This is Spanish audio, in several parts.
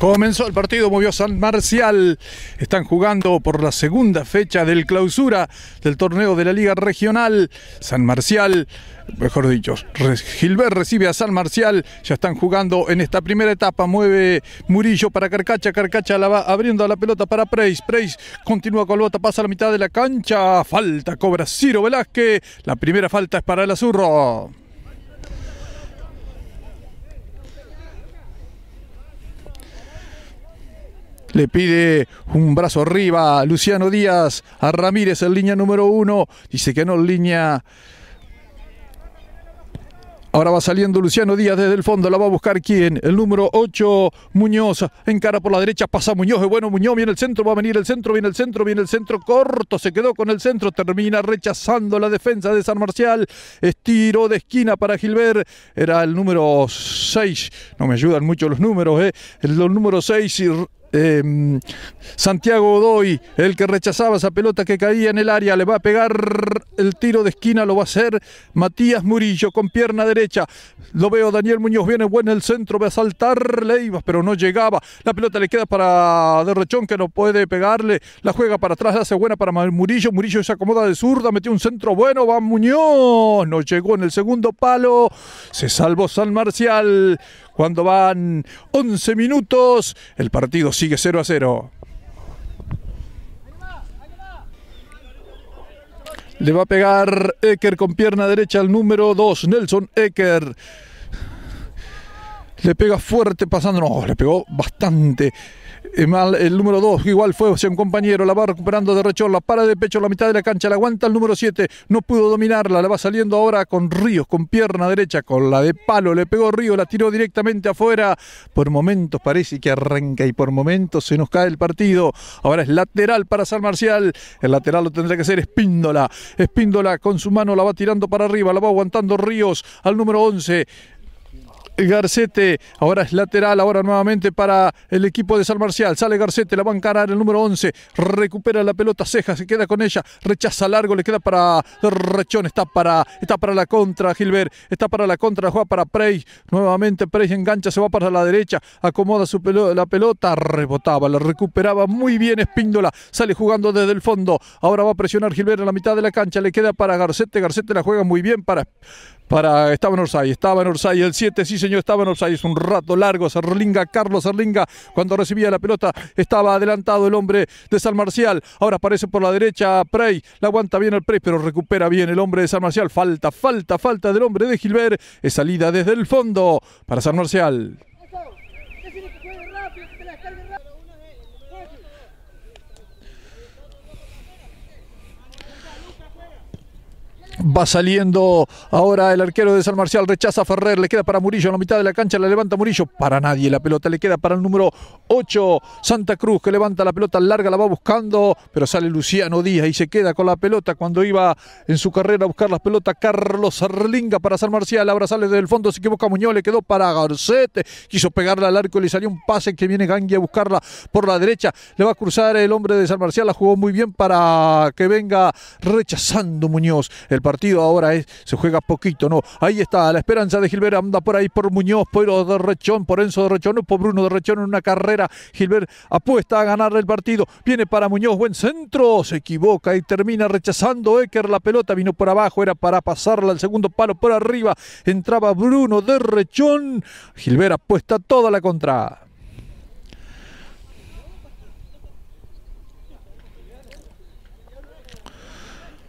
Comenzó el partido, movió San Marcial. Están jugando por la segunda fecha del clausura del torneo de la Liga Regional. San Marcial, mejor dicho, Gilbert recibe a San Marcial. Ya están jugando en esta primera etapa. Mueve Murillo para Carcacha. Carcacha la va abriendo la pelota para Preis. Preis continúa con la bota, pasa a la mitad de la cancha. Falta, cobra Ciro Velázquez. La primera falta es para el Azurro. le pide un brazo arriba Luciano Díaz a Ramírez en línea número uno, dice que no en línea... Ahora va saliendo Luciano Díaz desde el fondo, la va a buscar quién, el número 8, Muñoz, encara por la derecha, pasa Muñoz, bueno Muñoz, viene el centro, va a venir el centro, viene el centro, viene el centro, corto, se quedó con el centro, termina rechazando la defensa de San Marcial, estiró de esquina para Gilbert, era el número seis. no me ayudan mucho los números, eh, el número seis y Em, Santiago Godoy, el que rechazaba esa pelota que caía en el área, le va a pegar el tiro de esquina, lo va a hacer Matías Murillo con pierna derecha. Lo veo, Daniel Muñoz viene bueno en el centro, va a saltar Leivas, pero no llegaba. La pelota le queda para Derrechón, que no puede pegarle. La juega para atrás, la hace buena para Murillo. Murillo se acomoda de zurda, metió un centro bueno, va Muñoz. No llegó en el segundo palo. Se salvó San Marcial. Cuando van 11 minutos, el partido sigue 0 a 0. Le va a pegar Ecker con pierna derecha al número 2, Nelson Ecker. Le pega fuerte pasando, no, le pegó bastante. El número 2 igual fue un compañero, la va recuperando de la para de pecho la mitad de la cancha, la aguanta el número 7, no pudo dominarla, la va saliendo ahora con Ríos, con pierna derecha, con la de palo, le pegó Ríos, la tiró directamente afuera, por momentos parece que arranca y por momentos se nos cae el partido, ahora es lateral para San Marcial, el lateral lo tendrá que hacer Espíndola, Espíndola con su mano la va tirando para arriba, la va aguantando Ríos al número 11, Garcete, ahora es lateral, ahora nuevamente para el equipo de San Marcial. Sale Garcete, la va a encarar el número 11, recupera la pelota, Ceja se queda con ella, rechaza largo, le queda para Rechón, está para, está para la contra Gilbert, está para la contra, juega para Prey, nuevamente Prey engancha, se va para la derecha, acomoda su pelota, la pelota, rebotaba, la recuperaba muy bien Espíndola, sale jugando desde el fondo, ahora va a presionar Gilbert en la mitad de la cancha, le queda para Garcete, Garcete la juega muy bien para para estaba en Orsay, estaba en Orsay, el 7, sí señor, estaba en Orsay, es un rato largo, Serlinga, Carlos Serlinga, cuando recibía la pelota, estaba adelantado el hombre de San Marcial, ahora aparece por la derecha Prey, la aguanta bien el Prey, pero recupera bien el hombre de San Marcial, falta, falta, falta del hombre de Gilbert, es salida desde el fondo para San Marcial. Va saliendo ahora el arquero de San Marcial, rechaza Ferrer, le queda para Murillo en la mitad de la cancha, la levanta Murillo, para nadie la pelota, le queda para el número 8, Santa Cruz, que levanta la pelota larga, la va buscando, pero sale Luciano Díaz y se queda con la pelota cuando iba en su carrera a buscar la pelota, Carlos Arlinga para San Marcial, ahora sale del fondo, se equivoca Muñoz, le quedó para Garcete, quiso pegarla al arco, le salió un pase que viene Gangui a buscarla por la derecha, le va a cruzar el hombre de San Marcial, la jugó muy bien para que venga rechazando Muñoz, el partido ahora se juega poquito, ¿no? Ahí está, la esperanza de Gilbert anda por ahí, por Muñoz, por de Rechón, por Enzo de Rechón, por Bruno de Rechón en una carrera. Gilbert apuesta a ganar el partido, viene para Muñoz, buen centro, se equivoca y termina rechazando Eker, la pelota, vino por abajo, era para pasarla al segundo palo, por arriba entraba Bruno de Rechón. Gilbert apuesta toda la contra.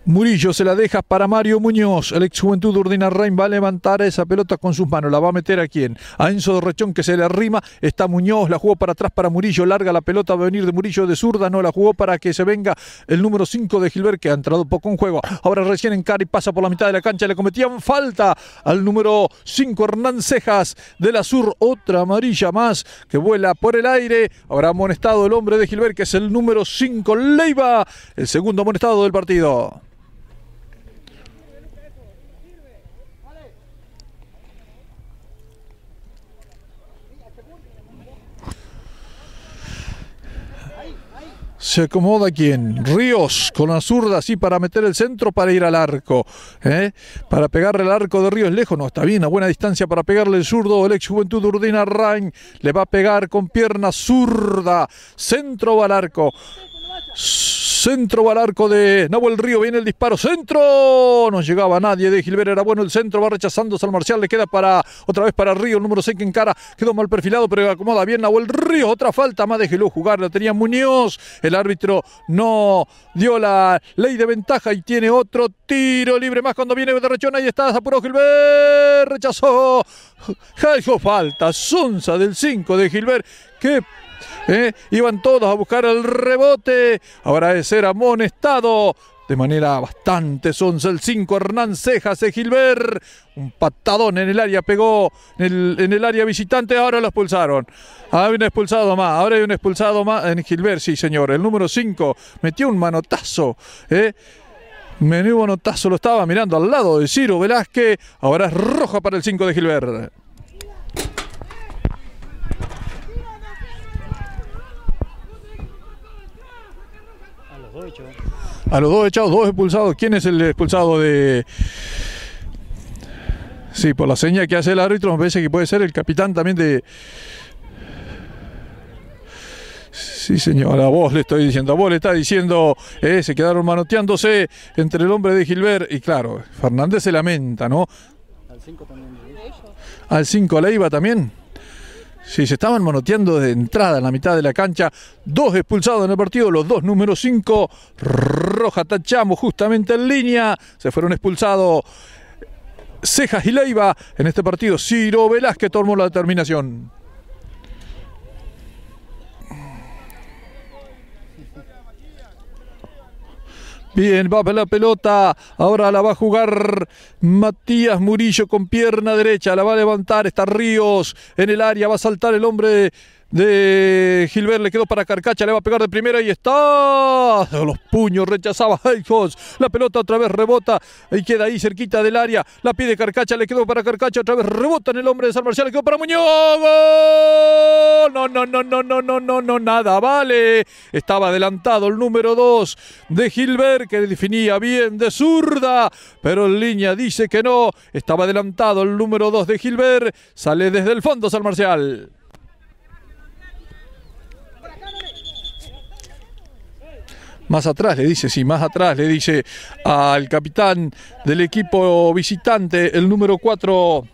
Murillo se la deja para Mario Muñoz. El ex Juventud Urdina Rein va a levantar esa pelota con sus manos. ¿La va a meter a quién? A Enzo Dorrechón que se le arrima. Está Muñoz, la jugó para atrás para Murillo. Larga la pelota, va a venir de Murillo de zurda. No la jugó para que se venga el número 5 de Gilbert que ha entrado poco en juego. Ahora recién en Cari pasa por la mitad de la cancha. Le cometían falta al número 5 Hernán Cejas de la Sur. Otra amarilla más que vuela por el aire. Ahora amonestado el hombre de Gilbert que es el número 5 Leiva. El segundo amonestado del partido. Se acomoda quien. Ríos con la zurda así para meter el centro para ir al arco. ¿eh? Para pegarle el arco de Ríos lejos. No, está bien, a buena distancia para pegarle el zurdo. El ex Juventud Urdina Rain le va a pegar con pierna zurda. Centro va al arco. Centro va al arco de Nahuel Río, viene el disparo, centro, no llegaba nadie de Gilbert, era bueno el centro, va rechazando San marcial, le queda para otra vez para Río, número 6 en cara, quedó mal perfilado, pero acomoda bien Nahuel Río, otra falta más de Gilú jugar, la tenía Muñoz, el árbitro no dio la ley de ventaja y tiene otro tiro libre más cuando viene de Rechona, ahí está, apuró Gilbert, rechazó, Jaijo falta, Sonza del 5 de Gilbert, que... ¿Eh? Iban todos a buscar el rebote. Ahora es ser amonestado. De manera bastante sonza. el 5, Hernán Cejas de Gilbert. Un patadón en el área pegó, en el, área visitante, ahora lo expulsaron. Ahora hay un expulsado más, ahora hay un expulsado más en Gilbert, sí señor. El número 5 metió un manotazo. ¿eh? Menudo manotazo lo estaba mirando al lado de Ciro Velázquez. Ahora es roja para el 5 de Gilbert. A los dos echados, dos expulsados. ¿Quién es el expulsado de...? Sí, por la seña que hace el árbitro, me parece que puede ser el capitán también de... Sí, señora, a vos le estoy diciendo, a vos le está diciendo, eh, se quedaron manoteándose entre el hombre de Gilbert y claro, Fernández se lamenta, ¿no? Al 5 también. ¿Al 5 Leiva también? Sí, se estaban monoteando de entrada en la mitad de la cancha. Dos expulsados en el partido, los dos número 5. Roja Tachamo justamente en línea. Se fueron expulsados Cejas y Leiva. En este partido, Ciro Velázquez tomó la determinación. Bien, va la pelota. Ahora la va a jugar Matías Murillo con pierna derecha. La va a levantar. Está Ríos en el área. Va a saltar el hombre de Gilbert, le quedó para Carcacha, le va a pegar de primera y está. Los puños rechazaba Heijos. La pelota otra vez rebota y queda ahí cerquita del área. La pide Carcacha, le quedó para Carcacha, otra vez rebota en el hombre de San Marcial, le quedó para Muñoz. No, no, no, no, no, no, no, no, nada, vale. Estaba adelantado el número 2 de Gilbert que definía bien de zurda, pero en línea dice que no. Estaba adelantado el número 2 de Gilbert. Sale desde el fondo San Marcial. más atrás le dice, sí, más atrás le dice al capitán del equipo visitante, el número 4.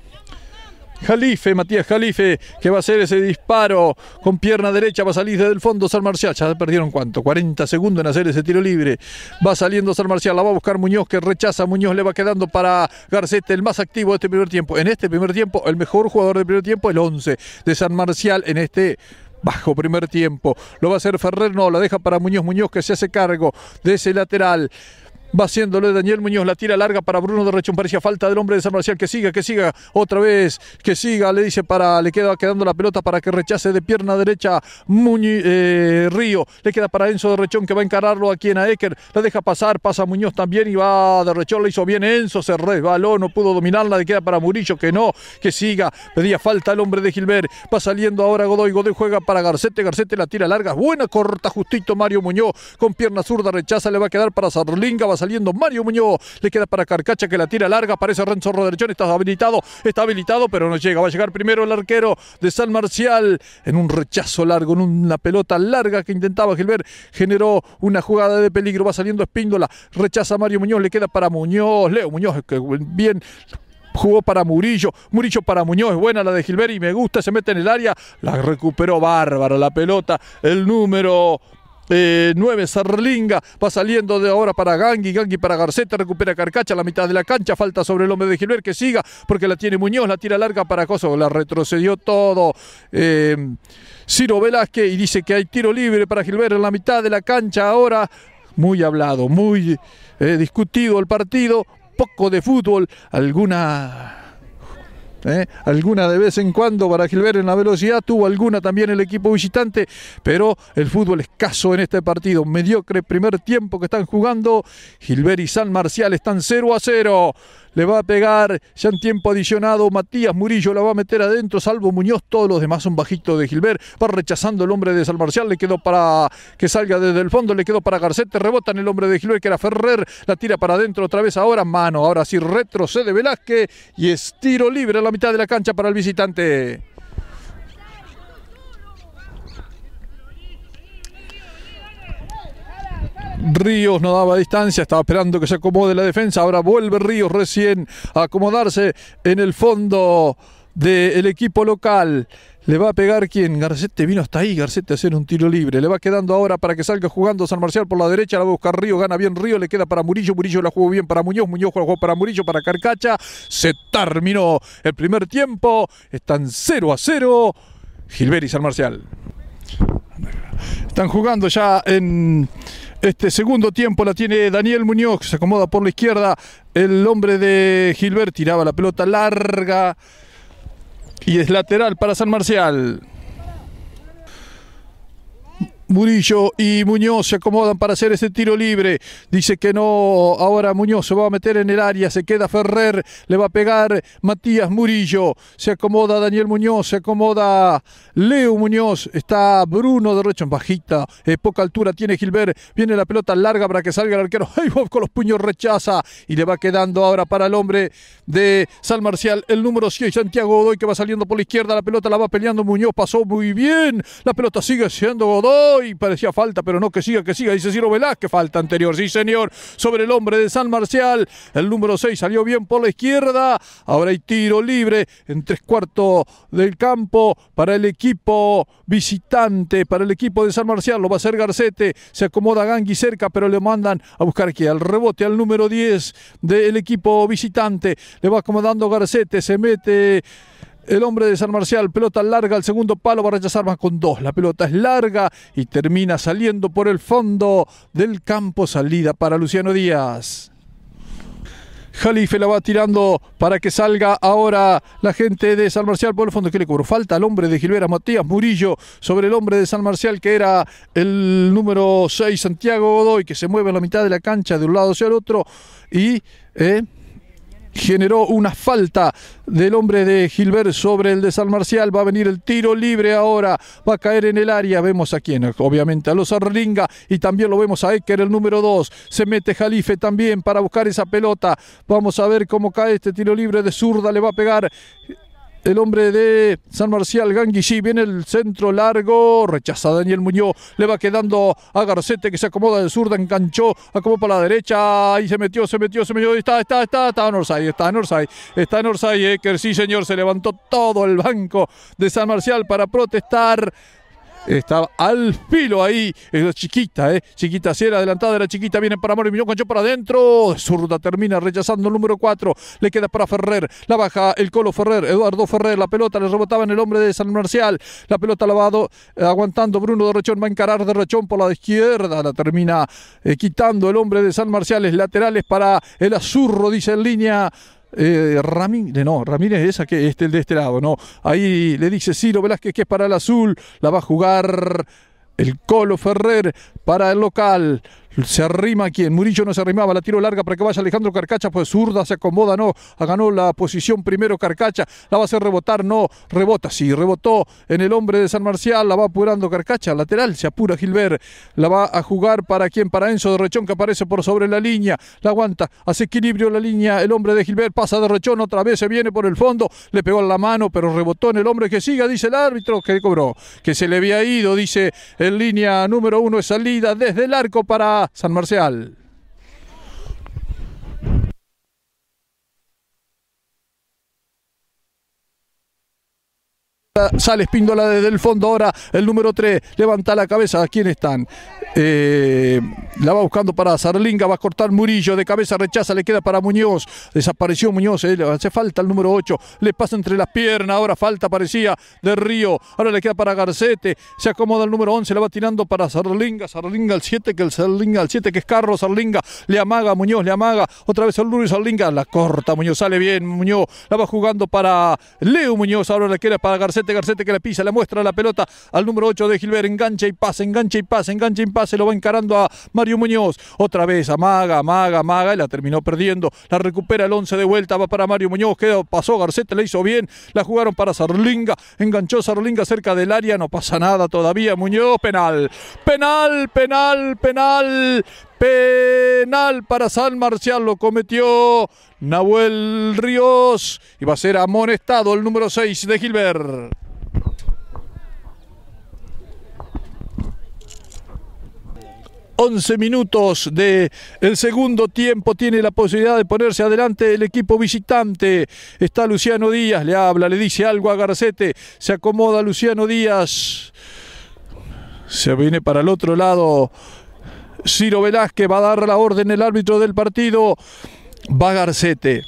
Jalife, Matías Jalife, que va a hacer ese disparo con pierna derecha, va a salir desde el fondo San Marcial, ya perdieron cuánto, 40 segundos en hacer ese tiro libre, va saliendo San Marcial, la va a buscar Muñoz, que rechaza, Muñoz le va quedando para Garcete, el más activo de este primer tiempo, en este primer tiempo, el mejor jugador del primer tiempo, el 11 de San Marcial, en este bajo primer tiempo. Lo va a hacer Ferrer, no, la deja para Muñoz Muñoz que se hace cargo de ese lateral. Va haciéndole Daniel Muñoz. La tira larga para Bruno de Rechón. Parecía falta del hombre de San Marcial. Que siga, que siga. Otra vez. Que siga. Le dice para. Le queda quedando la pelota para que rechace de pierna derecha eh, Río. Le queda para Enzo de Rechón que va a encararlo aquí en a La deja pasar. Pasa Muñoz también y va de Rechón. Le hizo bien Enzo. Se resbaló. No pudo dominarla. Le queda para Murillo que no. Que siga. Pedía falta el hombre de Gilbert. Va saliendo ahora Godoy. Godoy juega para Garcete. Garcete la tira larga. Buena corta. Justito Mario Muñoz. Con pierna zurda rechaza. Le va a quedar para Sarlinga. Va saliendo Mario Muñoz. Le queda para Carcacha que la tira larga. Aparece Renzo Rodríguez Está habilitado. Está habilitado, pero no llega. Va a llegar primero el arquero de San Marcial. En un rechazo largo, en una pelota larga que intentaba Gilbert. Generó una jugada de peligro. Va saliendo Espíndola. Rechaza Mario Muñoz. Le queda para Muñoz. Leo Muñoz, que bien jugó para Murillo, Murillo para Muñoz, es buena la de Gilbert y me gusta, se mete en el área, la recuperó bárbara la pelota, el número 9 eh, Sarlinga va saliendo de ahora para Gangui, Gangui para Garceta, recupera Carcacha, la mitad de la cancha, falta sobre el hombre de Gilbert que siga porque la tiene Muñoz, la tira larga para Coso, la retrocedió todo. Eh, Ciro Velázquez y dice que hay tiro libre para Gilbert en la mitad de la cancha ahora. Muy hablado, muy eh, discutido el partido, poco de fútbol, alguna ¿Eh? alguna de vez en cuando para Gilbert en la velocidad, tuvo alguna también el equipo visitante, pero el fútbol escaso en este partido, mediocre primer tiempo que están jugando, Gilbert y San Marcial están 0 a 0. Le va a pegar ya en tiempo adicionado Matías Murillo, la va a meter adentro, salvo Muñoz, todos los demás son bajitos de Gilbert. Va rechazando el hombre de San Marcial, le quedó para que salga desde el fondo, le quedó para Garcete, rebota en el hombre de Gilbert, que era Ferrer, la tira para adentro otra vez, ahora mano, ahora sí retrocede Velázquez y es tiro libre a la mitad de la cancha para el visitante. Ríos no daba distancia, estaba esperando que se acomode la defensa. Ahora vuelve Ríos recién a acomodarse en el fondo del equipo local. Le va a pegar quien Garcete vino hasta ahí, Garcete a hacer un tiro libre. Le va quedando ahora para que salga jugando San Marcial por la derecha, la buscar Ríos, gana bien Río, le queda para Murillo, Murillo la jugó bien para Muñoz, Muñoz la jugó para Murillo, para Carcacha. Se terminó el primer tiempo, están 0 a 0. Gilberi y San Marcial. Están jugando ya en este segundo tiempo la tiene Daniel Muñoz, se acomoda por la izquierda. El hombre de Gilbert tiraba la pelota larga y es lateral para San Marcial. Murillo y Muñoz se acomodan para hacer ese tiro libre. Dice que no. Ahora Muñoz se va a meter en el área. Se queda Ferrer. Le va a pegar Matías Murillo. Se acomoda Daniel Muñoz. Se acomoda Leo Muñoz. Está Bruno de Rechon, en bajita. Eh, poca altura tiene Gilbert. Viene la pelota larga para que salga el arquero. Hey, con los puños rechaza. Y le va quedando ahora para el hombre de San Marcial. El número 6, Santiago Godoy, que va saliendo por la izquierda. La pelota la va peleando Muñoz. Pasó muy bien. La pelota sigue siendo Godoy. Y parecía falta, pero no, que siga, que siga, dice Ciro Velázquez, falta anterior, sí señor, sobre el hombre de San Marcial, el número 6 salió bien por la izquierda, ahora hay tiro libre en tres cuartos del campo para el equipo visitante, para el equipo de San Marcial, lo va a hacer Garcete, se acomoda Gangui cerca, pero le mandan a buscar aquí al rebote al número 10 del equipo visitante, le va acomodando Garcete, se mete... El hombre de San Marcial, pelota larga el segundo palo, va a rechazar más con dos. La pelota es larga y termina saliendo por el fondo del campo. Salida para Luciano Díaz. Jalife la va tirando para que salga ahora la gente de San Marcial por el fondo. que le cobró? Falta al hombre de Gilbera Matías Murillo sobre el hombre de San Marcial, que era el número 6, Santiago Godoy, que se mueve en la mitad de la cancha de un lado hacia el otro. Y. Eh, generó una falta del hombre de Gilbert sobre el de San Marcial. Va a venir el tiro libre ahora. Va a caer en el área. Vemos a quién, obviamente, a los Arlinga y también lo vemos a Ecker, el número 2. Se mete Jalife también para buscar esa pelota. Vamos a ver cómo cae este tiro libre de zurda. Le va a pegar el hombre de San Marcial, Ganguishi, viene el centro largo, rechaza Daniel Muñoz, le va quedando a Garcete que se acomoda de zurda, enganchó, acomodó para la derecha, ahí se metió, se metió, se metió, está, está, está, está en Orsay, está en Orsay, está en Eker, sí señor, se levantó todo el banco de San Marcial para protestar Está al filo ahí, es chiquita, eh, chiquita, si era adelantada, la chiquita, viene para Mario y Millón, para adentro, zurda termina rechazando el número 4, le queda para Ferrer, la baja el Colo Ferrer, Eduardo Ferrer, la pelota le rebotaba en el hombre de San Marcial, la pelota lavado, aguantando Bruno de Rechón, va a encarar de Rechón por la izquierda, la termina eh, quitando el hombre de San Marcial, laterales para el azurro, dice en línea. Eh, Ramírez, no, Ramírez es que este, el de este lado, no. Ahí le dice Ciro Velázquez que es para el azul, la va a jugar el Colo Ferrer para el local. Se arrima quien. Murillo no se arrimaba. La tiro larga para que vaya Alejandro Carcacha. Pues zurda se acomoda. No. Ah, ganó la posición primero Carcacha. La va a hacer rebotar. No. Rebota. Sí. Rebotó en el hombre de San Marcial. La va apurando Carcacha. Lateral. Se apura Gilbert. La va a jugar para quien. Para Enzo de Rechón que aparece por sobre la línea. La aguanta. Hace equilibrio la línea. El hombre de Gilbert pasa de Rechón. Otra vez se viene por el fondo. Le pegó en la mano. Pero rebotó en el hombre que siga. Dice el árbitro que cobró. Que se le había ido. Dice en línea número uno. Es salida desde el arco para San Marcial. Sale Espíndola desde el fondo ahora, el número 3, levanta la cabeza, ¿a quién están? Eh, la va buscando para Sarlinga, va a cortar Murillo, de cabeza rechaza, le queda para Muñoz, desapareció Muñoz, eh, hace falta el número 8, le pasa entre las piernas, ahora falta parecía de Río, ahora le queda para Garcete, se acomoda el número 11, la va tirando para Sarlinga, Sarlinga, al 7, que el Zarlinga al 7, que es Carlos Sarlinga, le amaga Muñoz, le amaga, otra vez el Luis Zarlinga, la corta Muñoz, sale bien Muñoz, la va jugando para Leo Muñoz, ahora le queda para Garcete, Garcete, que le pisa, le muestra la pelota al número 8 de Gilbert, engancha y pasa, engancha y pasa, engancha y pasa lo va encarando a Mario Muñoz, otra vez amaga, Maga, Maga y la terminó perdiendo, la recupera el 11 de vuelta, va para Mario Muñoz, quedó, pasó Garcete, la hizo bien, la jugaron para Sarlinga, enganchó Sarlinga cerca del área, no pasa nada todavía, Muñoz, penal, penal, penal, penal, Penal para San Marcial lo cometió Nahuel Ríos y va a ser amonestado el número 6 de Gilbert. 11 minutos de el segundo tiempo tiene la posibilidad de ponerse adelante el equipo visitante. Está Luciano Díaz, le habla, le dice algo a Garcete, se acomoda Luciano Díaz. Se viene para el otro lado Ciro Velázquez va a dar la orden el árbitro del partido. Va Garcete.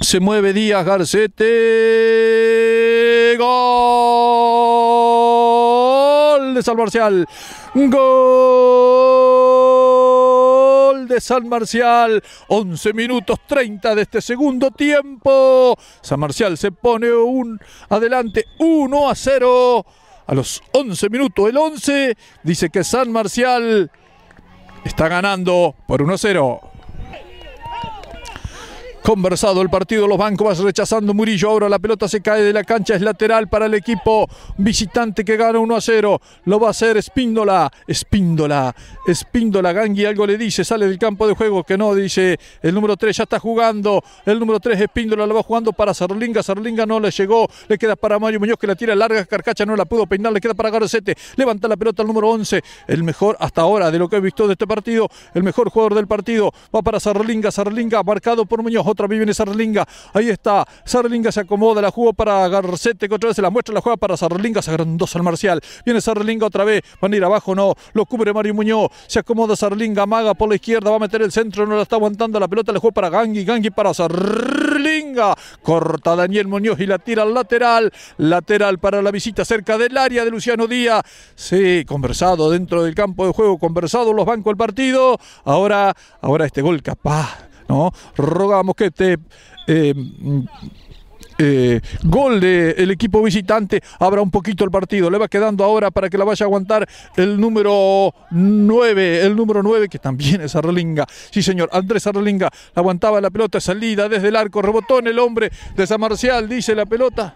Se mueve Díaz Garcete. Gol de San Marcial. Gol de San Marcial. 11 minutos 30 de este segundo tiempo. San Marcial se pone un adelante 1 a 0. A los 11 minutos, el 11, dice que San Marcial está ganando por 1-0. Conversado el partido, los bancos vas rechazando Murillo. Ahora la pelota se cae de la cancha, es lateral para el equipo visitante que gana 1 a 0. Lo va a hacer Espíndola, Espíndola, Espíndola. Gangui algo le dice, sale del campo de juego que no, dice el número 3 ya está jugando. El número 3 Espíndola lo va jugando para Sarlinga. Sarlinga no le llegó, le queda para Mario Muñoz que la tira larga. Carcacha no la pudo peinar, le queda para Garcete. Levanta la pelota al número 11, el mejor hasta ahora de lo que he visto de este partido, el mejor jugador del partido. Va para Sarlinga, Sarlinga marcado por Muñoz otra vez viene Sarlinga, ahí está, Sarlinga se acomoda, la jugó para Garcete, que otra vez se la muestra, la juega para Sarlinga, se agrandó el marcial, viene Sarlinga otra vez, van a ir abajo, no, lo cubre Mario Muñoz, se acomoda Sarlinga, maga por la izquierda, va a meter el centro, no la está aguantando la pelota, la juega para Gangi Gangi para Sarlinga, corta Daniel Muñoz y la tira al lateral, lateral para la visita cerca del área de Luciano Díaz, sí, conversado dentro del campo de juego, conversado los bancos del partido, ahora, ahora este gol capaz ¿no? Rogamos que este eh, eh, gol del equipo visitante abra un poquito el partido. Le va quedando ahora para que la vaya a aguantar el número 9, el número 9 que también es Arlinga. Sí, señor, Andrés La aguantaba la pelota, salida desde el arco, rebotó en el hombre de San Marcial, dice la pelota.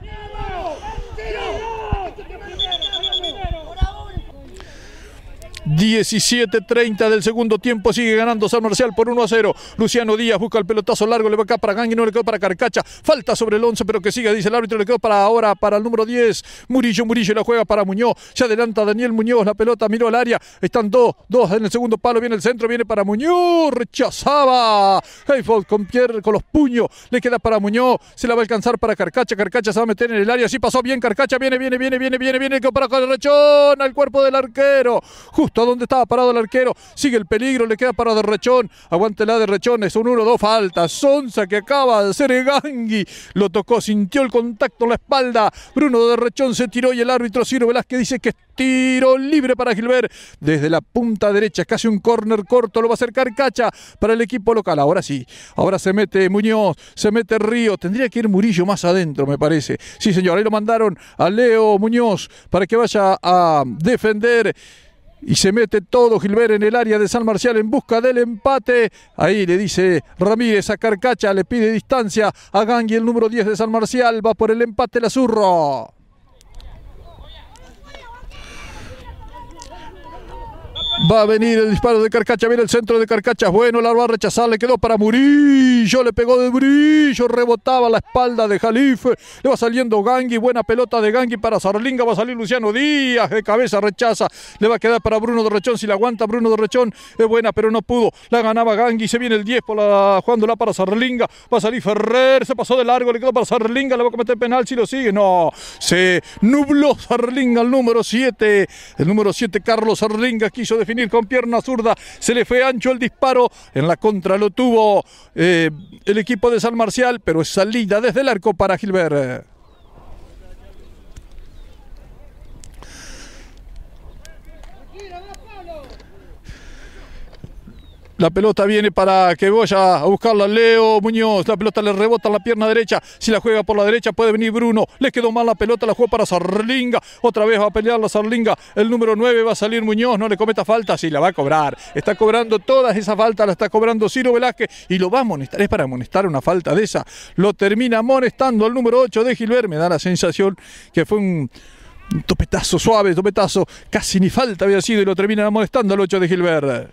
17-30 del segundo tiempo. Sigue ganando San Marcial por 1 a 0. Luciano Díaz busca el pelotazo largo. Le va acá para Gang no le quedó para Carcacha. Falta sobre el 11, pero que sigue dice el árbitro. Le quedó para ahora para el número 10. Murillo, Murillo la juega para Muñoz. Se adelanta Daniel Muñoz. La pelota miró al área. Están dos, dos en el segundo palo. Viene el centro, viene para Muñoz. Rechazaba. Heyford con, Pierre, con los puños. Le queda para Muñoz. Se la va a alcanzar para Carcacha. Carcacha se va a meter en el área. Así pasó bien Carcacha. Viene, viene, viene, viene, viene, viene. Le quedó para Correchón al cuerpo del arquero. Justo ¿A ¿dónde estaba parado el arquero? Sigue el peligro, le queda para Derrechón. Aguántela Derrechón, es un 1-2 falta. Sonza que acaba de hacer gangui Lo tocó, sintió el contacto en la espalda. Bruno Derrechón se tiró y el árbitro Ciro Velázquez dice que es tiro libre para Gilbert desde la punta derecha, casi un córner corto, lo va a acercar Cacha para el equipo local. Ahora sí, ahora se mete Muñoz, se mete Río, tendría que ir Murillo más adentro, me parece. Sí, señor, ahí lo mandaron a Leo Muñoz para que vaya a defender y se mete todo Gilbert en el área de San Marcial en busca del empate. Ahí le dice Ramírez a Carcacha, le pide distancia a Gangui, el número 10 de San Marcial, va por el empate la Zurro. Va a venir el disparo de Carcacha. Viene el centro de Carcacha. Bueno, la va a rechazar. Le quedó para Murillo. Le pegó de Murillo. Rebotaba la espalda de Jalife. Le va saliendo Gangui. Buena pelota de Gangui para Sarlinga. Va a salir Luciano Díaz. De cabeza rechaza. Le va a quedar para Bruno Dorrechón. Si la aguanta Bruno Dorrechón. Es buena, pero no pudo. La ganaba Gangui. Se viene el 10 por la, jugándola para Sarlinga. Va a salir Ferrer. Se pasó de largo. Le quedó para Sarlinga. Le va a cometer penal si lo sigue. No. Se nubló Sarlinga, el número 7. El número 7, Carlos Sarlinga, quiso definir con pierna zurda. Se le fue ancho el disparo. En la contra lo tuvo eh, el equipo de San Marcial, pero es salida desde el arco para Gilbert. La pelota viene para que vaya a buscarla Leo Muñoz. La pelota le rebota en la pierna derecha. Si la juega por la derecha puede venir Bruno. Le quedó mal la pelota, la juega para Sarlinga. Otra vez va a pelear la Sarlinga. El número 9 va a salir Muñoz. No le cometa falta. Sí, la va a cobrar. Está cobrando todas esas faltas. La está cobrando Ciro Velázquez. Y lo va a amonestar. Es para amonestar una falta de esa. Lo termina amonestando al número 8 de Gilbert. Me da la sensación que fue un... Topetazo suave, topetazo, casi ni falta había sido y lo termina amonestando al 8 de Gilbert.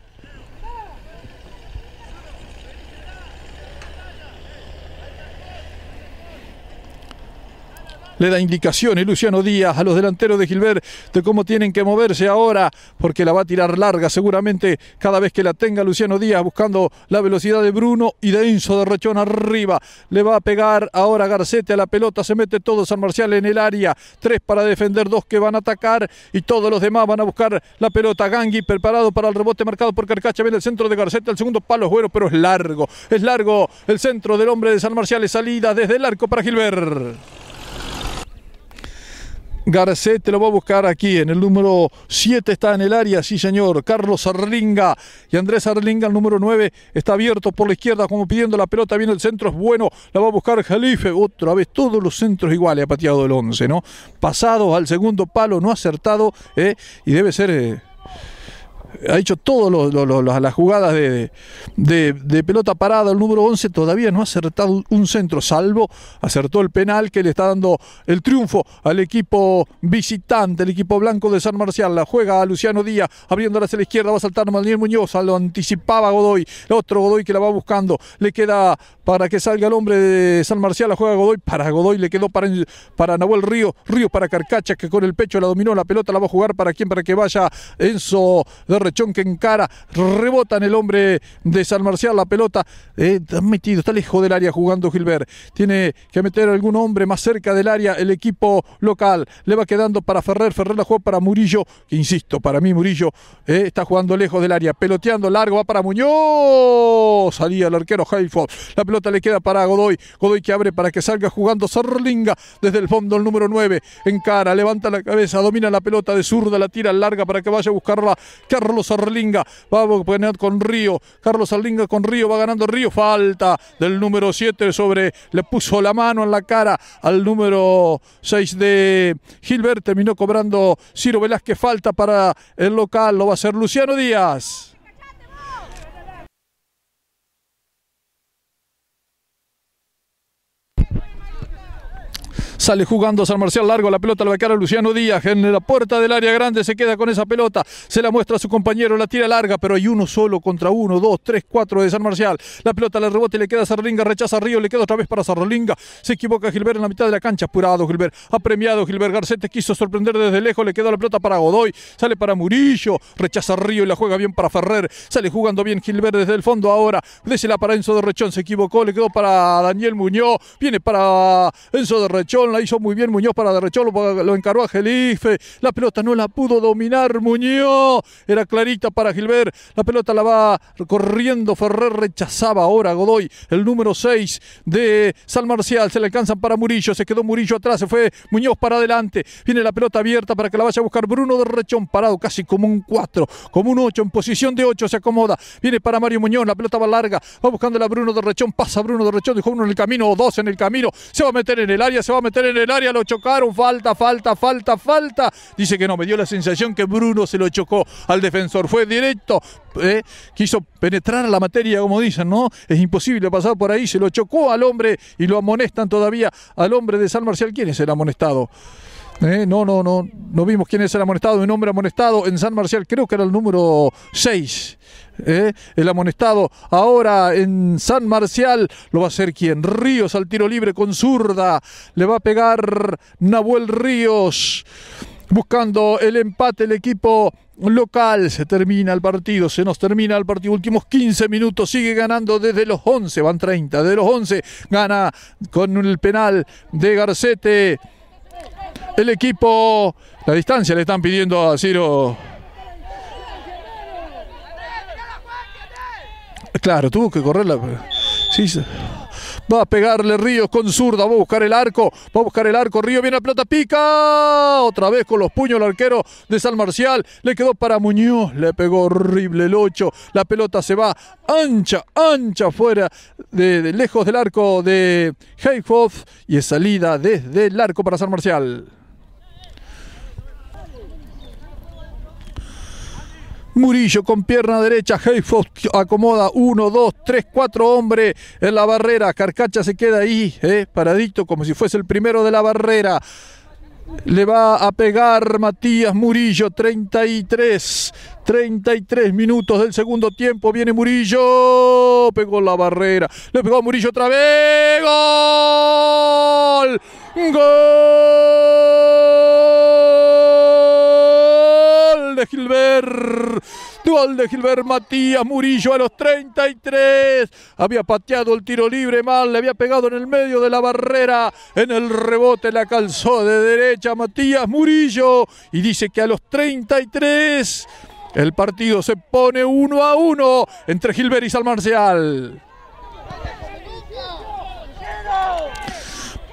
le da indicaciones Luciano Díaz a los delanteros de Gilbert de cómo tienen que moverse ahora, porque la va a tirar larga seguramente cada vez que la tenga Luciano Díaz, buscando la velocidad de Bruno y de Enzo de Rechón arriba. Le va a pegar ahora Garcete a la pelota, se mete todo San Marcial en el área, tres para defender, dos que van a atacar y todos los demás van a buscar la pelota. Gangui preparado para el rebote marcado por Carcacha, viene el centro de Garcete, el segundo palo es bueno, pero es largo, es largo el centro del hombre de San Marcial, es salida desde el arco para Gilbert. Garcete lo va a buscar aquí, en el número 7 está en el área, sí señor, Carlos Arlinga y Andrés Arlinga, el número 9, está abierto por la izquierda como pidiendo la pelota, viene el centro, es bueno, la va a buscar Jalife, otra vez, todos los centros iguales ha pateado el 11, ¿no? Pasado al segundo palo, no acertado, ¿eh? y debe ser... Eh, ha hecho todas las jugadas de, de, pelota parada, el número 11 todavía no ha acertado un centro, salvo acertó el penal que le está dando el triunfo al equipo visitante, el equipo blanco de San Marcial, la juega Luciano Díaz, abriéndola hacia la izquierda, va a saltar Manuel Muñoz, lo anticipaba Godoy, otro Godoy que la va buscando, le queda para que salga el hombre de San Marcial, la juega Godoy, para Godoy le quedó para, para Nahuel Río, Río para Carcacha que con el pecho la dominó, la pelota la va a jugar para quien, para que vaya Enzo de rechón que encara, rebota en el hombre de San Marcial la pelota. está eh, metido, está lejos del área jugando Gilbert. Tiene que meter algún hombre más cerca del área el equipo local. Le va quedando para Ferrer. Ferrer la juega para Murillo, que insisto, para mí Murillo eh, está jugando lejos del área. Peloteando largo, va para Muñoz. Salía el arquero Hayford. La pelota le queda para Godoy. Godoy que abre para que salga jugando Sarlinga desde el fondo el número 9. Encara, levanta la cabeza, domina la pelota de zurda, la tira larga para que vaya a buscarla. Que Carlos Arlinga. Va a poner con Río. Carlos Arlinga con Río. Va ganando Río. Falta del número 7 sobre. Le puso la mano en la cara al número 6 de Gilbert. Terminó cobrando Ciro Velázquez. Falta para el local. Lo va a hacer Luciano Díaz. Sale jugando San Marcial largo la pelota va a quedar a Luciano Díaz. En la puerta del área grande se queda con esa pelota. Se la muestra a su compañero, la tira larga, pero hay uno solo contra uno, dos, tres, cuatro de San Marcial. La pelota le rebota y le queda a Sarlinga, rechaza Río, le queda otra vez para Sarlinga. Se equivoca Gilbert en la mitad de la cancha, apurado Gilbert. Apremiado Gilbert Garcete quiso sorprender desde lejos, le queda la pelota para Godoy. Sale para Murillo, rechaza Río y la juega bien para Ferrer. Sale jugando bien Gilbert desde el fondo ahora. Désela para Enzo de Rechón, se equivocó, le quedó para Daniel Muñoz. Viene para Enzo de Rechón la hizo muy bien Muñoz para Derrechón, lo encaró a Gelife. La pelota no la pudo dominar Muñoz. Era clarita para Gilbert. La pelota la va corriendo. Ferrer rechazaba ahora Godoy, el número 6 de San Marcial. Se le alcanzan para Murillo. Se quedó Murillo atrás. Se fue Muñoz para adelante. Viene la pelota abierta para que la vaya a buscar Bruno de Rechón, parado casi como un 4, como un 8, en posición de 8. Se acomoda. Viene para Mario Muñoz. La pelota va larga. Va buscándola Bruno de Rechón Pasa Bruno de Rechón, dijo uno en el camino o dos en el camino. Se va a meter en el área. Se va a en el área, lo chocaron, falta, falta, falta, falta. Dice que no, me dio la sensación que Bruno se lo chocó al defensor, fue directo, eh, quiso penetrar la materia, como dicen, ¿no? Es imposible pasar por ahí, se lo chocó al hombre y lo amonestan todavía al hombre de San Marcial. ¿Quién es el amonestado? Eh, no, no, no, no vimos quién es el amonestado, un hombre amonestado en San Marcial, creo que era el número 6. ¿eh? El amonestado ahora en San Marcial lo va a hacer quien? Ríos al tiro libre con zurda. Le va a pegar Nahuel Ríos buscando el empate el equipo local. Se termina el partido, se nos termina el partido. Últimos 15 minutos, sigue ganando desde los 11, van 30, de los 11 gana con el penal de Garcete. El equipo, la distancia le están pidiendo a Ciro Claro, tuvo que correrla. Sí, va a pegarle Ríos con zurda, va a buscar el arco, va a buscar el arco, Río viene a plata, pica, otra vez con los puños el arquero de San Marcial, le quedó para Muñoz, le pegó horrible el 8, la pelota se va ancha, ancha fuera, de, lejos del arco de Heikhoff y es salida desde el arco para San Marcial. Murillo con pierna derecha, Heifos acomoda 1, 2, 3, 4 hombre en la barrera, Carcacha se queda ahí, eh, paradito como si fuese el primero de la barrera. Le va a pegar Matías Murillo, 33, 33 minutos del segundo tiempo. Viene Murillo, pegó la barrera, le pegó a Murillo otra vez. ¡Gol! ¡Gol! de Gilbert. dual de Gilbert Matías Murillo a los 33. Había pateado el tiro libre mal, le había pegado en el medio de la barrera. En el rebote la calzó de derecha Matías Murillo. Y dice que a los 33 el partido se pone uno a uno entre Gilbert y San Marcial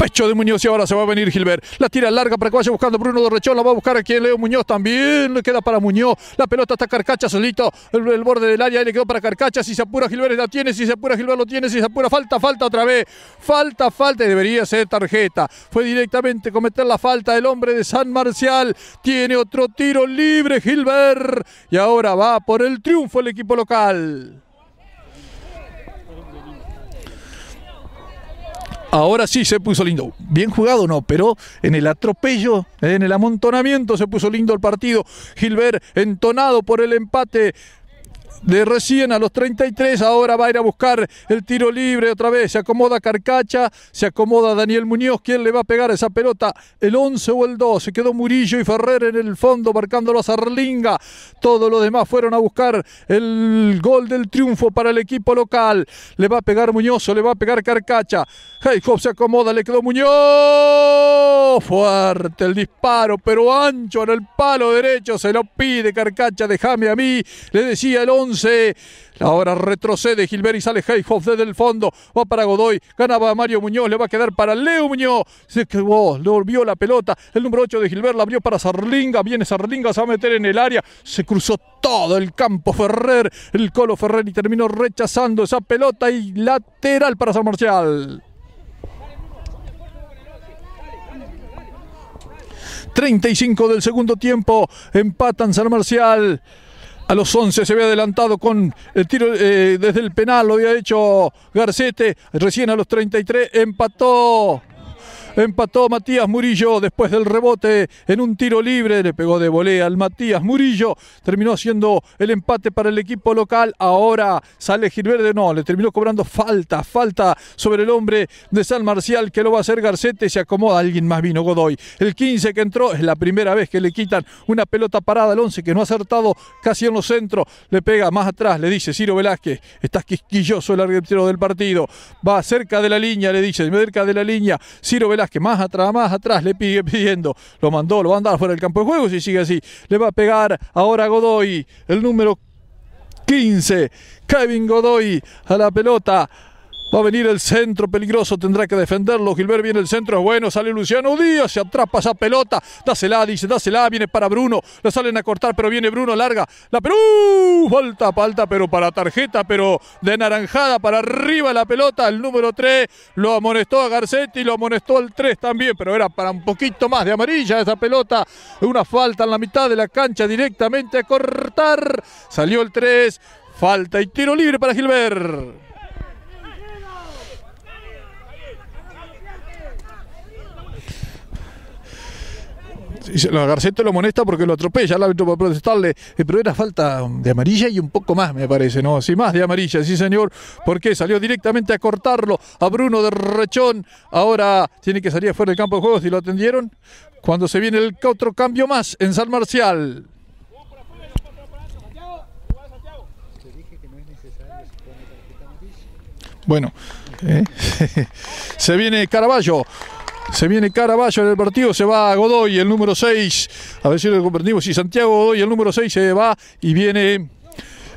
pecho de Muñoz y ahora se va a venir Gilbert. La tira larga, para vaya buscando Bruno Dorrechón. La va a buscar aquí Leo Muñoz también. Le queda para Muñoz. La pelota está Carcacha solito. El, borde del área le quedó para Carcacha. Si se apura Gilbert la tiene. Si se apura Gilbert lo tiene. Si se apura falta, falta otra vez. Falta, falta y debería ser tarjeta. Fue directamente cometer la falta el hombre de San Marcial. Tiene otro tiro libre Gilbert. Y ahora va por el triunfo el equipo local. Ahora sí se puso lindo. Bien jugado no, pero en el atropello, en el amontonamiento se puso lindo el partido. Gilbert entonado por el empate de recién a los 33, ahora va a ir a buscar el tiro libre otra vez, se acomoda Carcacha, se acomoda Daniel Muñoz, ¿quién le va a pegar esa pelota? ¿El 11 o el 2? Se quedó Murillo y Ferrer en el fondo marcando a Zarlinga, todos los demás fueron a buscar el gol del triunfo para el equipo local, le va a pegar Muñoz le va a pegar Carcacha, Job se acomoda, le quedó Muñoz, fuerte el disparo, pero ancho en el palo derecho, se lo pide Carcacha, déjame a mí, le decía el 11, la hora retrocede. Gilbert y sale Heijhoff desde el fondo. Va para Godoy. Ganaba Mario Muñoz. Le va a quedar para Leo Muñoz. Se quedó. Le volvió la pelota. El número 8 de Gilbert la abrió para Sarlinga. Viene Sarlinga. Se va a meter en el área. Se cruzó todo el campo Ferrer. El Colo Ferrer y terminó rechazando esa pelota y lateral para San Marcial. 35 del segundo tiempo. Empatan San Marcial a los 11 se había adelantado con el tiro eh, desde el penal, lo había hecho Garcete, recién a los 33 empató Empató Matías Murillo después del rebote en un tiro libre. Le pegó de volea al Matías Murillo. Terminó haciendo el empate para el equipo local. Ahora sale Gilverde. No, le terminó cobrando falta, falta sobre el hombre de San Marcial que lo va a hacer Garcete. Se acomoda alguien más vino Godoy. El 15 que entró es la primera vez que le quitan una pelota parada al 11 que no ha acertado casi en los centros. Le pega más atrás, le dice Ciro Velázquez. Estás quisquilloso el arquitecto del partido. Va cerca de la línea, le dice, cerca de la línea. Ciro Velázquez que más atrás, más atrás, le pide pidiendo, lo mandó, lo va a andar fuera del campo de juego, si sigue así, le va a pegar ahora Godoy, el número 15, Kevin Godoy a la pelota, Va a venir el centro peligroso, tendrá que defenderlo. Gilbert viene el centro, es bueno, sale Luciano Díaz, se atrapa esa pelota. Dásela, dice, dásela, viene para Bruno. La salen a cortar, pero viene Bruno, larga. La Perú, uh, falta, falta, pero para tarjeta, pero de naranjada para arriba la pelota. El número 3 lo amonestó a Garcetti, lo amonestó al 3 también, pero era para un poquito más de amarilla esa pelota. Una falta en la mitad de la cancha directamente a cortar. Salió el 3, falta y tiro libre para Gilbert. Lo Garceto lo molesta porque lo atropella el árbitro para protestarle, eh, pero era falta de amarilla y un poco más, me parece, ¿no? Sí, más de amarilla, sí, señor, porque salió directamente a cortarlo a Bruno de Rechón. Ahora tiene que salir afuera del campo de juego si lo atendieron. Cuando se viene el otro cambio más en San Marcial. Bueno, eh, se viene Caraballo. Se viene Caraballo en el partido, se va Godoy, el número 6. A ver si lo convertimos. y Santiago Godoy, el número 6, se va y viene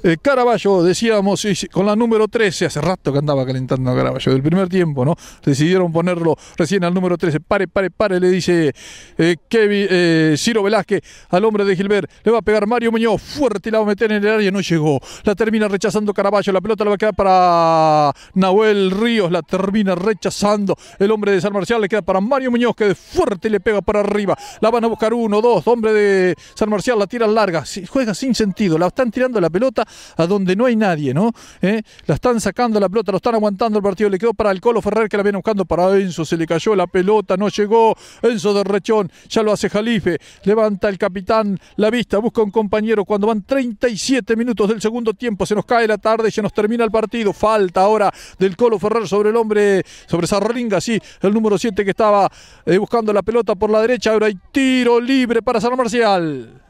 eh, Caraballo, decíamos, con la número 13, hace rato que andaba calentando a Caraballo, del primer tiempo, ¿no? Decidieron ponerlo recién al número 13, pare, pare, pare, le dice eh, Kevin, eh, Ciro Velázquez al hombre de Gilbert, le va a pegar Mario Muñoz, fuerte, y la va a meter en el área, no llegó, la termina rechazando Caraballo, la pelota la va a quedar para Nahuel Ríos, la termina rechazando el hombre de San Marcial, le queda para Mario Muñoz, que de fuerte le pega para arriba, la van a buscar uno, dos, hombre de San Marcial, la tira larga, juega sin sentido, la están tirando la pelota a donde no hay nadie, ¿no? ¿Eh? La están sacando la pelota, lo están aguantando el partido, le quedó para el Colo Ferrer que la viene buscando para Enzo, se le cayó la pelota, no llegó Enzo de Rechón, ya lo hace Jalife, levanta el capitán la vista, busca un compañero cuando van 37 minutos del segundo tiempo, se nos cae la tarde, se nos termina el partido, falta ahora del Colo Ferrer sobre el hombre, sobre Sarringa, sí, el número 7 que estaba eh, buscando la pelota por la derecha, ahora hay tiro libre para San Marcial.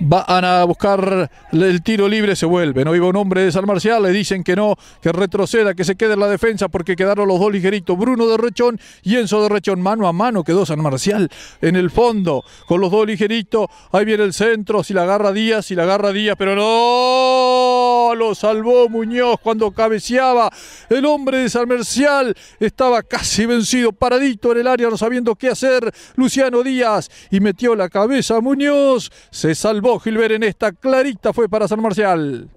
van a buscar el tiro libre, se vuelve, no iba un hombre de San Marcial, le dicen que no, que retroceda, que se quede en la defensa porque quedaron los dos ligeritos, Bruno de Rechón y Enzo de Rechón, mano a mano quedó San Marcial en el fondo con los dos ligeritos, ahí viene el centro, si la agarra Díaz, si la agarra Díaz, pero no. Lo salvó Muñoz cuando cabeceaba. El hombre de San Marcial. estaba casi vencido, paradito en el área, no sabiendo qué hacer. Luciano Díaz y metió la cabeza a Muñoz. Se salvó Gilbert en esta. Clarita fue para San Marcial.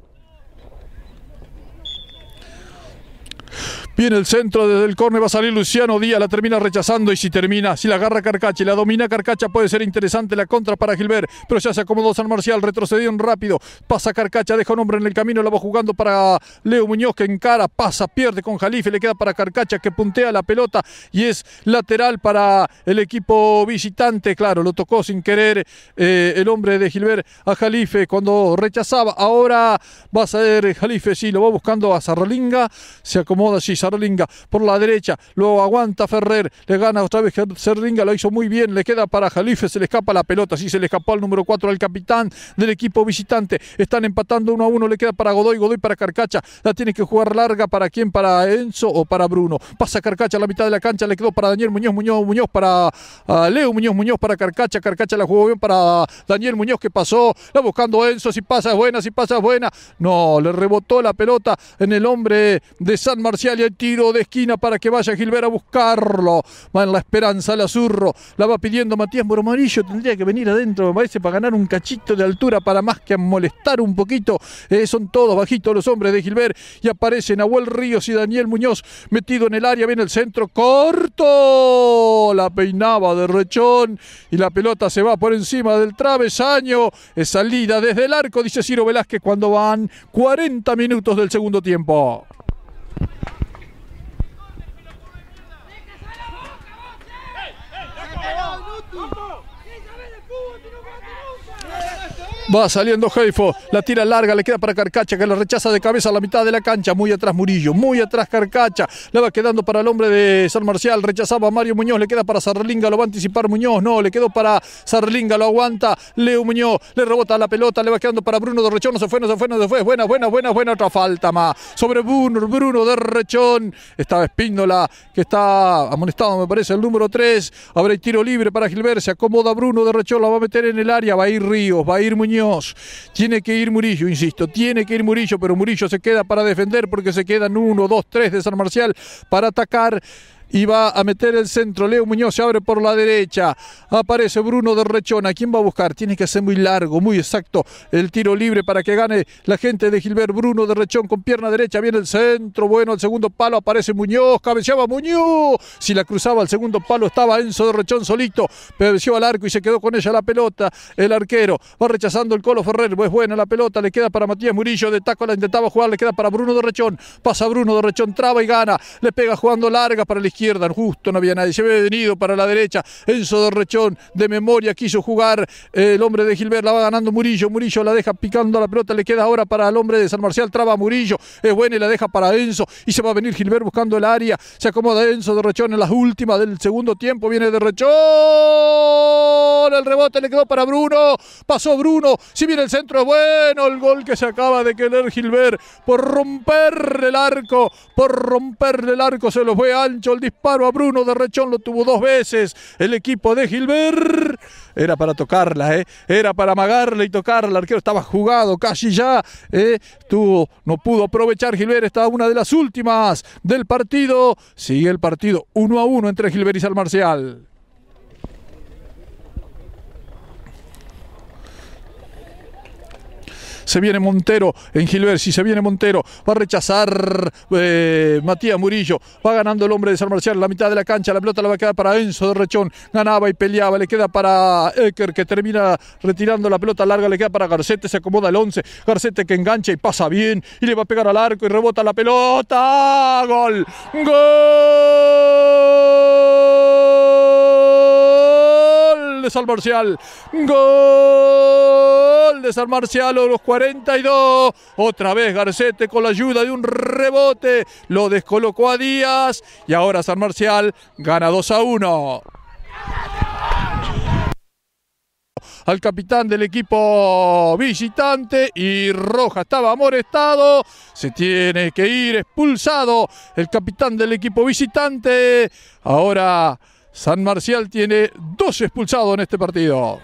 Viene el centro desde el córner, va a salir Luciano Díaz, la termina rechazando y si termina, si la agarra Carcacha y la domina Carcacha, puede ser interesante la contra para Gilbert, pero ya se acomodó San Marcial, retrocedió rápido, pasa Carcacha, deja un hombre en el camino, la va jugando para Leo Muñoz que encara, pasa, pierde con Jalife, le queda para Carcacha que puntea la pelota y es lateral para el equipo visitante, claro, lo tocó sin querer eh, el hombre de Gilbert a Jalife cuando rechazaba, ahora va a ser Jalife, sí, lo va buscando a Zarralinga, se acomoda, sí, Serlinga por la derecha, luego aguanta Ferrer, le gana otra vez Serlinga, lo hizo muy bien, le queda para Jalife, se le escapa la pelota, sí se le escapó al número 4 al capitán del equipo visitante, están empatando uno a uno, le queda para Godoy, Godoy para Carcacha, la tiene que jugar larga para quién, para Enzo o para Bruno, pasa Carcacha a la mitad de la cancha, le quedó para Daniel Muñoz, Muñoz, Muñoz para ah, Leo, Muñoz, Muñoz para Carcacha, Carcacha la jugó bien para Daniel Muñoz que pasó, la buscando Enzo, si pasa es buena, si pasa es buena, no, le rebotó la pelota en el hombre de San Marcial y tiro de esquina para que vaya Gilbert a buscarlo. Va en la esperanza, la azurro La va pidiendo Matías Moromarillo. Tendría que venir adentro, me parece, para ganar un cachito de altura, para más que molestar un poquito. Eh, son todos bajitos los hombres de Gilbert. Y aparecen Abuel Ríos y Daniel Muñoz metido en el área. Viene el centro corto. La peinaba de rechón. Y la pelota se va por encima del travesaño. Es salida desde el arco, dice Ciro Velázquez, cuando van 40 minutos del segundo tiempo. Va saliendo Heifo. La tira larga, le queda para Carcacha, que la rechaza de cabeza a la mitad de la cancha. Muy atrás Murillo, muy atrás Carcacha. le va quedando para el hombre de San Marcial. Rechazaba a Mario Muñoz, le queda para Sarlinga. Lo va a anticipar Muñoz. No, le quedó para Sarlinga, lo aguanta. Leo Muñoz le rebota la pelota, le va quedando para Bruno de Rechón. No se fue, no se fue, no se fue. Buena, buena, buena, buena. Otra falta más. Sobre Bruno, Bruno de Rechón. Estaba Espíndola, que está amonestado, me parece, el número 3. Habrá tiro libre para Gilbert. Se acomoda Bruno de Rechón, la va a meter en el área. Va a ir Ríos, va a ir Muñoz. Tiene que ir Murillo, insisto, tiene que ir Murillo, pero Murillo se queda para defender porque se quedan uno, dos, tres de San Marcial para atacar y va a meter el centro. Leo Muñoz se abre por la derecha. Aparece Bruno de Rechón, a ¿Quién va a buscar? Tiene que ser muy largo, muy exacto el tiro libre para que gane la gente de Gilbert. Bruno de Rechón con pierna derecha. Viene el centro. Bueno, el segundo palo aparece Muñoz. Cabeceaba Muñoz. Si la cruzaba el segundo palo estaba Enzo de Rechón solito. Pedeció al arco y se quedó con ella la pelota. El arquero va rechazando el Colo Ferrer. Pues buena la pelota. Le queda para Matías Murillo. De taco la intentaba jugar. Le queda para Bruno de Rechón. Pasa Bruno de Rechón. Traba y gana. Le pega jugando larga para la izquierda justo no había nadie, se ve venido para la derecha, Enzo Dorrechón de memoria quiso jugar, el hombre de Gilbert la va ganando Murillo, Murillo la deja picando la pelota, le queda ahora para el hombre de San Marcial, traba Murillo, es buena y la deja para Enzo y se va a venir Gilbert buscando el área, se acomoda Enzo Dorrechón en las últimas del segundo tiempo, viene de rechón el rebote le quedó para Bruno, pasó Bruno, si viene el centro, es bueno, el gol que se acaba de querer Gilbert por romper el arco, por romper el arco se los fue ancho el Paro a Bruno de Rechón, lo tuvo dos veces. El equipo de Gilbert era para tocarla, ¿eh? era para amagarla y tocarla. El arquero estaba jugado casi ya. ¿eh? Tuvo, no pudo aprovechar Gilbert. estaba una de las últimas del partido. Sigue el partido 1 a 1 entre Gilbert y San Marcial. se viene Montero en si se viene Montero, va a rechazar eh, Matías Murillo, va ganando el hombre de San Marcial, la mitad de la cancha, la pelota la va a quedar para Enzo de Rechón, ganaba y peleaba, le queda para Eker que termina retirando la pelota larga, le queda para Garcete, se acomoda el 11, Garcete que engancha y pasa bien y le va a pegar al arco y rebota la pelota, gol, gol. San Marcial. Gol de San Marcial a los 42. Otra vez Garcete con la ayuda de un rebote. Lo descolocó a Díaz. Y ahora San Marcial gana 2 a 1 al capitán del equipo visitante y Roja estaba amorestado, se tiene que ir expulsado el capitán del equipo visitante, ahora San Marcial tiene dos expulsados en este partido.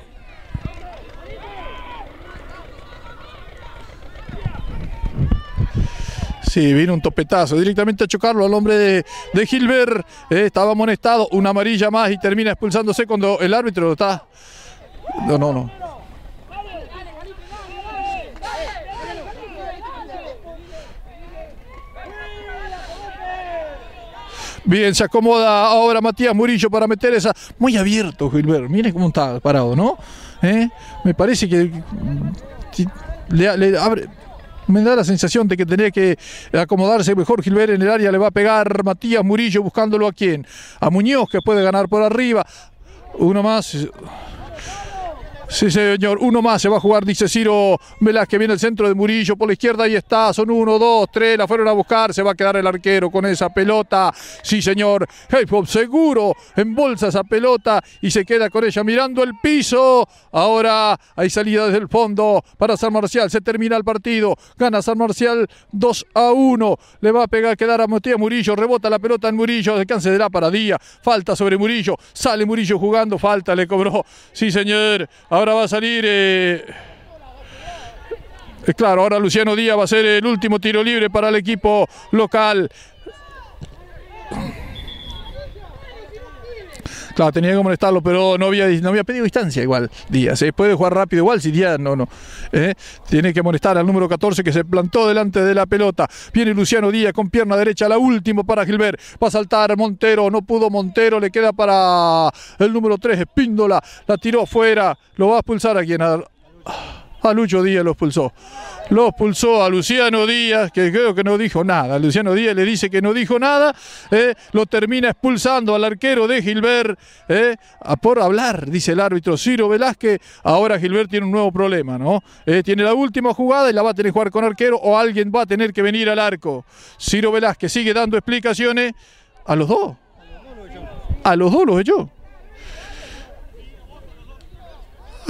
Sí, vino un topetazo, directamente a chocarlo al hombre de, de Gilbert, eh, estaba amonestado, una amarilla más y termina expulsándose cuando el árbitro está... No, no, no. Bien, se acomoda ahora Matías Murillo para meter esa. Muy abierto, Gilbert. Mire cómo está parado, ¿no? ¿Eh? Me parece que mm, le, me da la sensación de que tenía que acomodarse mejor Gilbert en el área, le va a pegar Matías Murillo buscándolo a quién, a Muñoz que puede ganar por arriba, uno más, Sí, señor. Uno más se va a jugar, dice Ciro Velázquez. Viene el centro de Murillo por la izquierda. Ahí está. Son uno, dos, tres. La fueron a buscar. Se va a quedar el arquero con esa pelota. Sí, señor. pop seguro. Embolsa esa pelota y se queda con ella mirando el piso. Ahora hay salida desde el fondo para San Marcial. Se termina el partido. Gana San Marcial 2 a 1. Le va a pegar, quedar a Matías Murillo. Rebota la pelota en Murillo. alcance de la paradía. Falta sobre Murillo. Sale Murillo jugando. Falta. Le cobró. Sí, señor. Ahora va a salir... Eh, eh, claro, ahora Luciano Díaz va a ser el último tiro libre para el equipo local. Claro, tenía que molestarlo, pero no había, no había pedido distancia igual Díaz. ¿eh? Puede jugar rápido igual si Díaz no, no. ¿eh? Tiene que molestar al número 14 que se plantó delante de la pelota. Viene Luciano Díaz con pierna derecha, la última para Gilbert. Va a saltar Montero, no pudo Montero, le queda para el número 3, Espíndola. La tiró fuera, lo va a expulsar a quien... A a Lucho Díaz los expulsó. los expulsó a Luciano Díaz, que creo que no dijo nada. Luciano Díaz le dice que no dijo nada, eh, lo termina expulsando al arquero de Gilbert eh, por hablar, dice el árbitro Ciro Velázquez. Ahora Gilbert tiene un nuevo problema, ¿no? Eh, tiene la última jugada y la va a tener que jugar con arquero o alguien va a tener que venir al arco. Ciro Velázquez sigue dando explicaciones a los dos. A los dos los echó.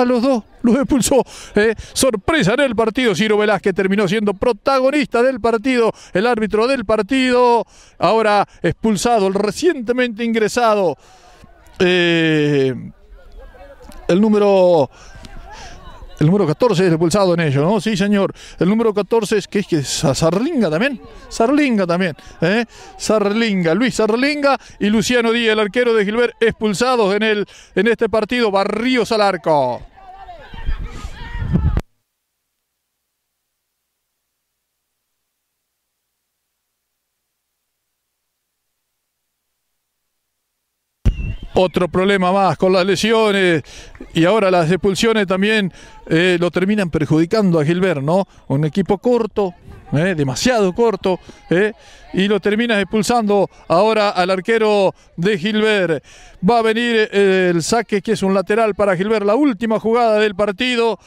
a los dos los expulsó. Eh, sorpresa en el partido, Ciro Velázquez terminó siendo protagonista del partido, el árbitro del partido, ahora expulsado, el recientemente ingresado. Eh, el número el número 14 es expulsado en ello, ¿no? Sí, señor. El número 14 es que es que Sarlinga también. Sarlinga también. ¿eh? Sarlinga, Luis Sarlinga y Luciano Díaz, el arquero de Gilbert, expulsados en, el, en este partido. Barrio al arco. otro problema más con las lesiones y ahora las expulsiones también eh, lo terminan perjudicando a Gilbert, ¿no? Un equipo corto, eh, demasiado corto, eh, y lo terminas expulsando ahora al arquero de Gilbert. Va a venir el saque que es un lateral para Gilbert, la última jugada del partido.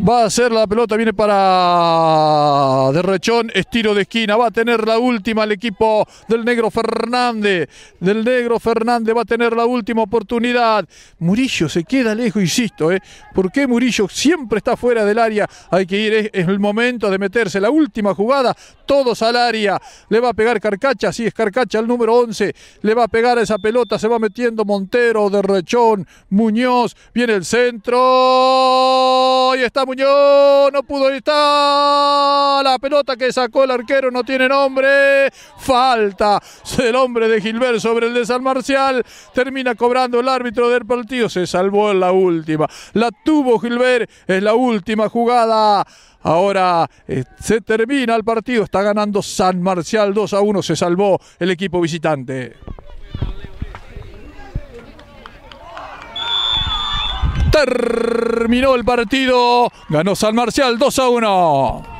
Va a ser la pelota, viene para Derrechón, estiro de esquina, va a tener la última el equipo del negro Fernández, del negro Fernández va a tener la última oportunidad. Murillo se queda lejos, insisto, ¿eh? ¿por qué Murillo siempre está fuera del área? Hay que ir, es, el momento de meterse, la última jugada, todos al área, le va a pegar Carcacha, sí es Carcacha el número 11, le va a pegar a esa pelota, se va metiendo Montero, Derrechón, Muñoz, viene el centro, y está Muñoz, no pudo estar. La pelota que sacó el arquero no tiene nombre. Falta el hombre de Gilbert sobre el de San Marcial. Termina cobrando el árbitro del partido. Se salvó en la última. La tuvo Gilbert. en la última jugada. Ahora eh, se termina el partido. Está ganando San Marcial 2 a 1. Se salvó el equipo visitante. Terminó el partido. Ganó San Marcial 2 a 1.